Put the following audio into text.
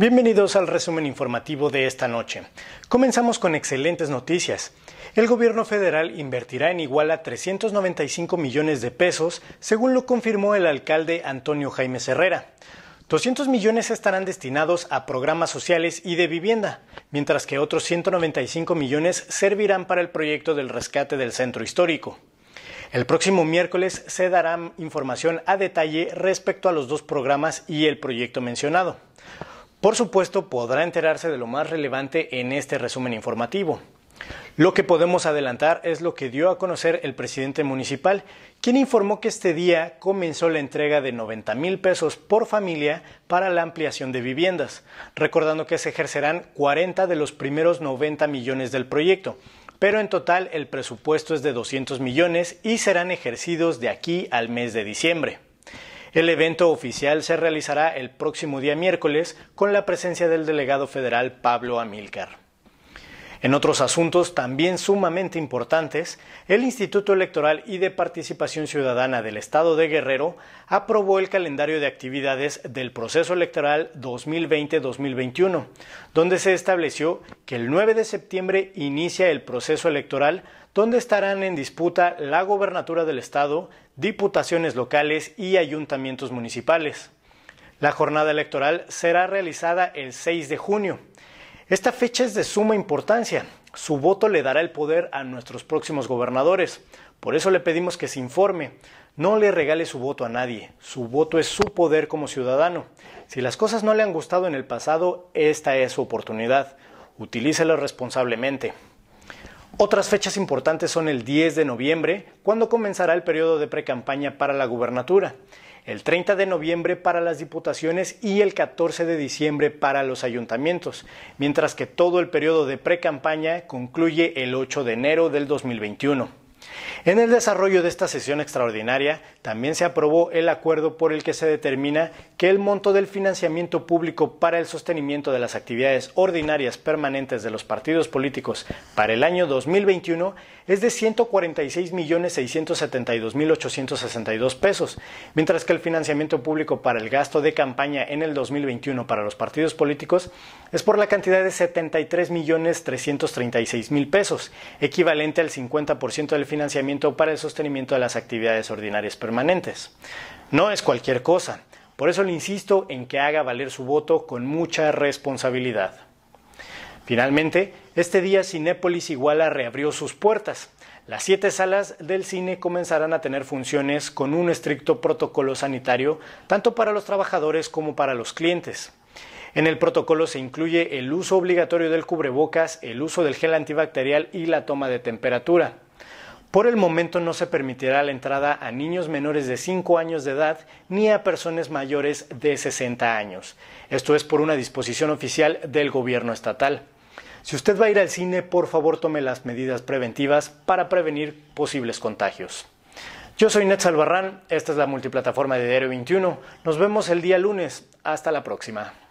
Bienvenidos al resumen informativo de esta noche. Comenzamos con excelentes noticias. El gobierno federal invertirá en Iguala 395 millones de pesos, según lo confirmó el alcalde Antonio Jaime Herrera. 200 millones estarán destinados a programas sociales y de vivienda, mientras que otros 195 millones servirán para el proyecto del rescate del centro histórico. El próximo miércoles se dará información a detalle respecto a los dos programas y el proyecto mencionado. Por supuesto, podrá enterarse de lo más relevante en este resumen informativo. Lo que podemos adelantar es lo que dio a conocer el presidente municipal, quien informó que este día comenzó la entrega de 90 mil pesos por familia para la ampliación de viviendas, recordando que se ejercerán 40 de los primeros 90 millones del proyecto, pero en total el presupuesto es de 200 millones y serán ejercidos de aquí al mes de diciembre. El evento oficial se realizará el próximo día miércoles con la presencia del delegado federal Pablo Amílcar. En otros asuntos también sumamente importantes, el Instituto Electoral y de Participación Ciudadana del Estado de Guerrero aprobó el calendario de actividades del proceso electoral 2020-2021, donde se estableció que el 9 de septiembre inicia el proceso electoral donde estarán en disputa la gobernatura del Estado, diputaciones locales y ayuntamientos municipales. La jornada electoral será realizada el 6 de junio. Esta fecha es de suma importancia. Su voto le dará el poder a nuestros próximos gobernadores. Por eso le pedimos que se informe. No le regale su voto a nadie. Su voto es su poder como ciudadano. Si las cosas no le han gustado en el pasado, esta es su oportunidad. Utilícelo responsablemente. Otras fechas importantes son el 10 de noviembre, cuando comenzará el periodo de precampaña para la gubernatura, el 30 de noviembre para las diputaciones y el 14 de diciembre para los ayuntamientos, mientras que todo el periodo de precampaña concluye el 8 de enero del 2021. En el desarrollo de esta sesión extraordinaria, también se aprobó el acuerdo por el que se determina que el monto del financiamiento público para el sostenimiento de las actividades ordinarias permanentes de los partidos políticos para el año 2021 es de 146.672.862 pesos, mientras que el financiamiento público para el gasto de campaña en el 2021 para los partidos políticos es por la cantidad de 73.336.000 pesos, equivalente al 50% del financiamiento para el sostenimiento de las actividades ordinarias permanentes. No es cualquier cosa, por eso le insisto en que haga valer su voto con mucha responsabilidad. Finalmente, este día Cinépolis Iguala reabrió sus puertas. Las siete salas del cine comenzarán a tener funciones con un estricto protocolo sanitario, tanto para los trabajadores como para los clientes. En el protocolo se incluye el uso obligatorio del cubrebocas, el uso del gel antibacterial y la toma de temperatura. Por el momento no se permitirá la entrada a niños menores de 5 años de edad ni a personas mayores de 60 años. Esto es por una disposición oficial del gobierno estatal. Si usted va a ir al cine, por favor tome las medidas preventivas para prevenir posibles contagios. Yo soy Ned Salvarrán, esta es la multiplataforma de Diario 21. Nos vemos el día lunes. Hasta la próxima.